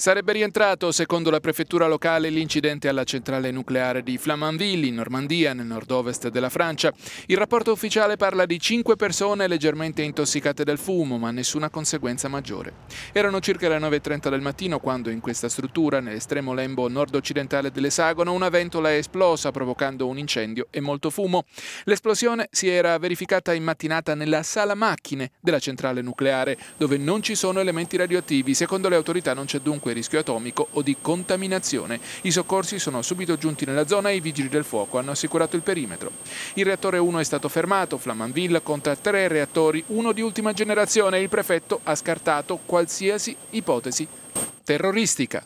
Sarebbe rientrato, secondo la prefettura locale, l'incidente alla centrale nucleare di Flamanville, in Normandia, nel nord-ovest della Francia. Il rapporto ufficiale parla di cinque persone leggermente intossicate dal fumo, ma nessuna conseguenza maggiore. Erano circa le 9.30 del mattino quando in questa struttura, nell'estremo lembo nord-occidentale dell'esagono, una ventola è esplosa provocando un incendio e molto fumo. L'esplosione si era verificata in mattinata nella sala macchine della centrale nucleare, dove non ci sono elementi radioattivi. Secondo le autorità non c'è dunque qualunque rischio atomico o di contaminazione. I soccorsi sono subito giunti nella zona e i vigili del fuoco hanno assicurato il perimetro. Il reattore 1 è stato fermato, Flamanville conta tre reattori, uno di ultima generazione e il prefetto ha scartato qualsiasi ipotesi terroristica.